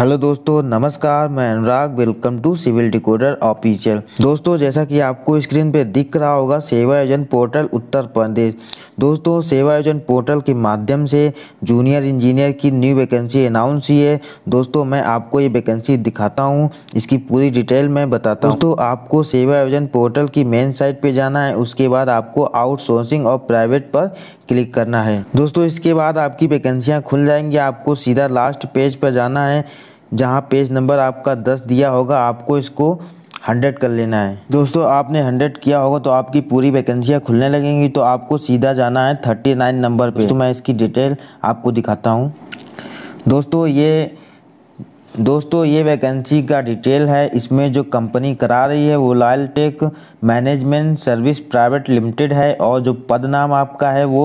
hello दोस्तों नमस्कार मैं Anurag welcome to Civil Decoder official दोस्तों जैसा कि आपको स्क्रीन पे दिख रहा होगा सेवा आयोजन पोर्टल उत्तर प्रदेश दोस्तों सेवा आयोजन पोर्टल के माध्यम से जूनियर इंजीनियर की न्यू वैकेंसी अनाउंस हुई है दोस्तों मैं आपको ये वैकेंसी दिखाता हूँ इसकी पूरी डिटेल मैं बताता हूँ दोस्तों आपको सेवा आयोजन पोर्टल की मेन साइट पर जाना है उसके बाद आपको आउटसोर्सिंग और प्राइवेट पर क्लिक करना है दोस्तों इसके बाद आपकी वैकेंसियाँ खुल जाएंगी आपको सीधा लास्ट पेज पर जाना है जहाँ पेज नंबर आपका दस दिया होगा आपको इसको हंड्रेड कर लेना है दोस्तों आपने हंड्रेड किया होगा तो आपकी पूरी वैकेंसियाँ खुलने लगेंगी तो आपको सीधा जाना है थर्टी नाइन नंबर पे तो मैं इसकी डिटेल आपको दिखाता हूँ दोस्तों ये दोस्तों ये वैकेंसी का डिटेल है इसमें जो कंपनी करा रही है वो Loyal Tech management service private limited है और जो पद नाम आपका है वो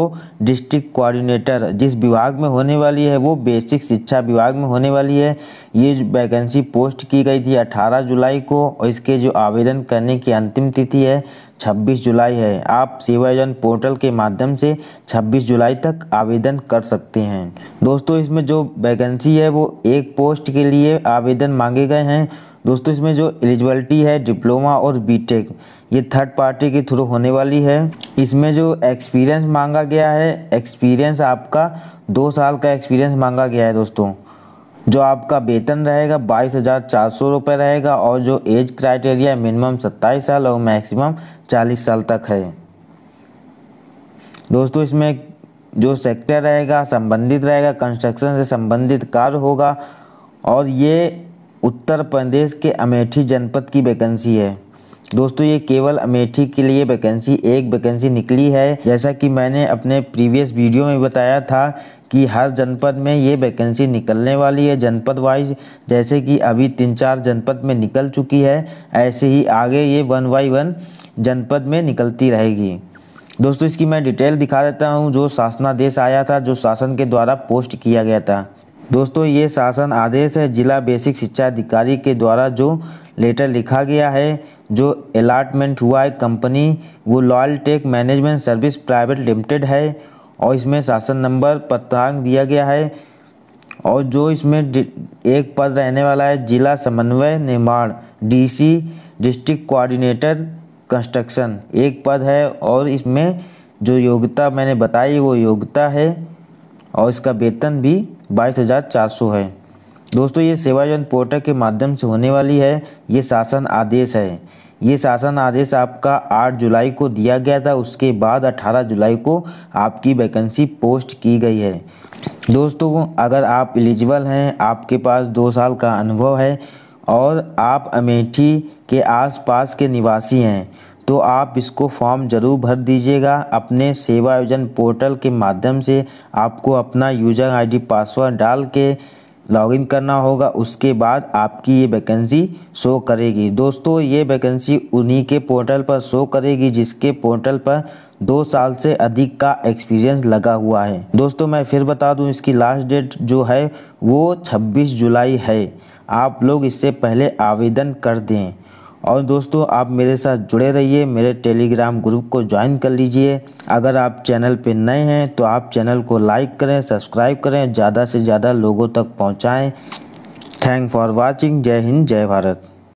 डिस्ट्रिक्ट कोऑर्डिनेटर जिस विभाग में होने वाली है वो बेसिक शिक्षा विभाग में होने वाली है ये वैकेंसी पोस्ट की गई थी 18 जुलाई को और इसके जो आवेदन करने की अंतिम तिथि है 26 जुलाई है आप सेवायोजन पोर्टल के माध्यम से 26 जुलाई तक आवेदन कर सकते हैं दोस्तों इसमें जो वैकेंसी है वो एक पोस्ट के लिए आवेदन मांगे गए हैं दोस्तों इसमें जो एलिजिबलिटी है डिप्लोमा और बीटेक ये थर्ड पार्टी के थ्रू होने वाली है इसमें जो एक्सपीरियंस मांगा गया है एक्सपीरियंस आपका दो साल का एक्सपीरियंस मांगा गया है दोस्तों जो आपका वेतन रहेगा बाईस हज़ार चार सौ रुपये रहेगा और जो एज क्राइटेरिया मिनिमम सत्ताईस साल और मैक्सिमम चालीस साल तक है दोस्तों इसमें जो सेक्टर रहेगा संबंधित रहेगा कंस्ट्रक्शन से संबंधित कार्य होगा और ये उत्तर प्रदेश के अमेठी जनपद की वैकेंसी है दोस्तों ये केवल अमेठी के लिए वैकेंसी एक वैकेंसी निकली है जैसा कि मैंने अपने प्रीवियस वीडियो में बताया था कि हर जनपद में ये वैकेंसी निकलने वाली है जनपद वाइज जैसे कि अभी तीन चार जनपद में निकल चुकी है ऐसे ही आगे ये वन बाई वन जनपद में निकलती रहेगी दोस्तों इसकी मैं डिटेल दिखा देता हूँ जो शासनादेश आया था जो शासन के द्वारा पोस्ट किया गया था दोस्तों ये शासन आदेश है जिला बेसिक शिक्षा अधिकारी के द्वारा जो लेटर लिखा गया है जो अलाटमेंट हुआ है कंपनी वो Loyal Tech management service private limited है और इसमें शासन नंबर पत्रांक दिया गया है और जो इसमें एक पद रहने वाला है जिला समन्वय निर्माण डीसी डिस्ट्रिक्ट कोऑर्डिनेटर कंस्ट्रक्शन एक पद है और इसमें जो योग्यता मैंने बताई वो योग्यता है और इसका वेतन भी बाईस हज़ार चार सौ है दोस्तों ये सेवायन पोर्टल के माध्यम से होने वाली है ये शासन आदेश है ये शासन आदेश आपका 8 जुलाई को दिया गया था उसके बाद 18 जुलाई को आपकी वैकेंसी पोस्ट की गई है दोस्तों अगर आप एलिजिबल हैं आपके पास दो साल का अनुभव है और आप अमेठी के आसपास के निवासी हैं तो आप इसको फॉर्म ज़रूर भर दीजिएगा अपने सेवा आयोजन पोर्टल के माध्यम से आपको अपना यूजर आईडी पासवर्ड डाल के लॉगिन करना होगा उसके बाद आपकी ये वैकेंसी शो करेगी दोस्तों ये वैकेंसी उन्हीं के पोर्टल पर शो करेगी जिसके पोर्टल पर दो साल से अधिक का एक्सपीरियंस लगा हुआ है दोस्तों मैं फिर बता दूं इसकी लास्ट डेट जो है वो 26 जुलाई है आप लोग इससे पहले आवेदन कर दें और दोस्तों आप मेरे साथ जुड़े रहिए मेरे टेलीग्राम ग्रुप को ज्वाइन कर लीजिए अगर आप चैनल पर नए हैं तो आप चैनल को लाइक करें सब्सक्राइब करें ज़्यादा से ज़्यादा लोगों तक पहुँचाएँ थैंक फॉर वॉचिंग जय हिंद जय भारत